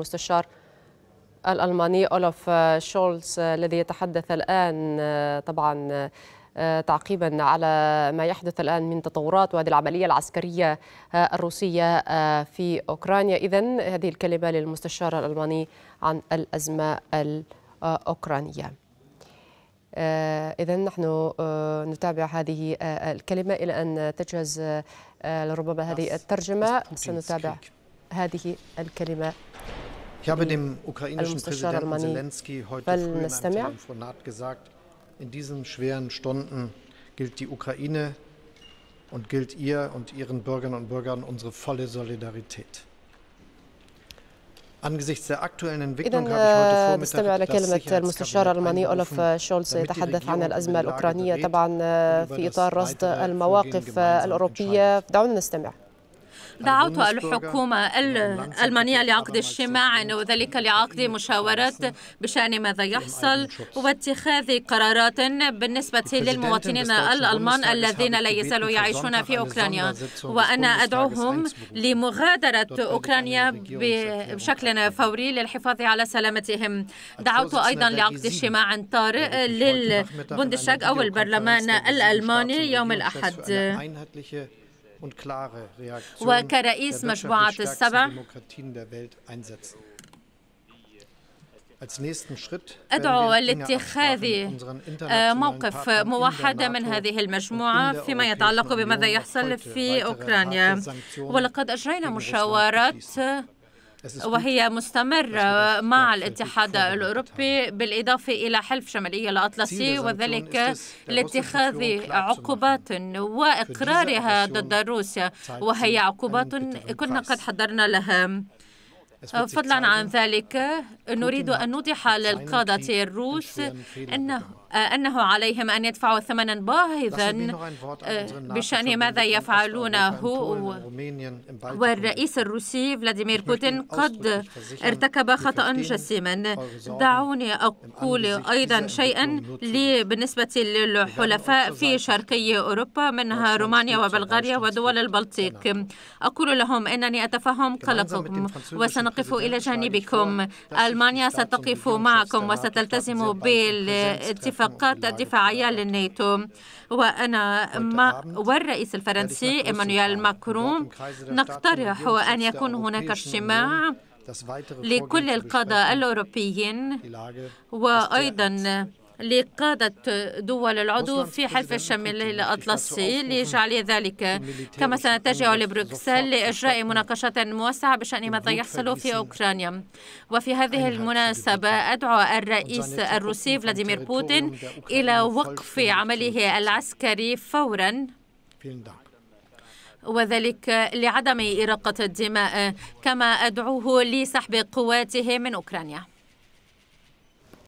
المستشار الألماني أولف آه، شولز آه، الذي يتحدث الآن آه، طبعا تعقيبا على ما يحدث الآن من تطورات وهذه العملية العسكرية الروسية في أوكرانيا إذا هذه الكلمة للمستشار الألماني عن الأزمة الأوكرانية إذا نحن نتابع هذه الكلمة إلى أن تجهز لربما هذه الترجمة سنتابع هذه الكلمة Ich habe dem ukrainischen Präsidenten Zelensky heute früh in einem Telefonat gesagt, in diesen schweren Stunden gilt die Ukraine und gilt ihr und ihren Bürgern und Bürgern unsere volle Solidarität. Angesichts der aktuellen Entwicklung إذا نستمع إلى كلمة المستشار الألماني أولف شولز يتحدث عن الأزمة الأوكرانية طبعا في إطار رصد المواقف الأوروبية دعونا نستمع دعوت الحكومة الألمانية نعم، نعم، لعقد اجتماع وذلك لعقد مشاورات بشأن ماذا نعم، يحصل واتخاذ قرارات بالنسبة للمواطنين الألمان الذين لا يزالوا يعيشون في أوكرانيا وأنا أدعوهم لمغادرة أوكرانيا يعني بشكل فوري للحفاظ على سلامتهم دعوت أيضا لعقد اجتماع طارئ للبندشاك أو البرلمان الألماني يوم الأحد وكرئيس مجموعة السبع أدعو لاتخاذ آه، موقف موحد من هذه المجموعة فيما يتعلق بماذا يحصل في أوكرانيا ولقد أجرينا مشاورات وهي مستمرة مع الاتحاد الأوروبي بالإضافة إلى حلف شمالية الأطلسي وذلك لاتخاذ عقوبات وإقرارها ضد روسيا وهي عقوبات كنا قد حضرنا لها فضلا عن ذلك نريد أن نوضح للقادة الروس أنه أنه عليهم أن يدفعوا ثمنا باهظا آه، بشأن ماذا يفعلونه والرئيس الروسي فلاديمير بوتين قد ارتكب خطأ جسيما دعوني أقول أيضا شيئا بالنسبة للحلفاء في شرقي أوروبا منها رومانيا وبلغاريا ودول البلطيق أقول لهم أنني أتفهم قلقكم وسن سنقف إلى جانبكم ألمانيا ستقف معكم وستلتزم بالاتفاقات الدفاعية للناتو وأنا ما والرئيس الفرنسي إيمانويل ماكرون نقترح أن يكون هناك اجتماع لكل القادة الأوروبيين وأيضا لقادة دول العضو في حلف الشمال الأطلسي لجعل ذلك كما سنتجه لبروكسل لإجراء مناقشة موسعة بشأن ماذا يحصل في أوكرانيا وفي هذه المناسبة أدعو الرئيس الروسي فلاديمير بوتين إلى وقف عمله العسكري فوراً وذلك لعدم إراقة الدماء كما أدعوه لسحب قواته من أوكرانيا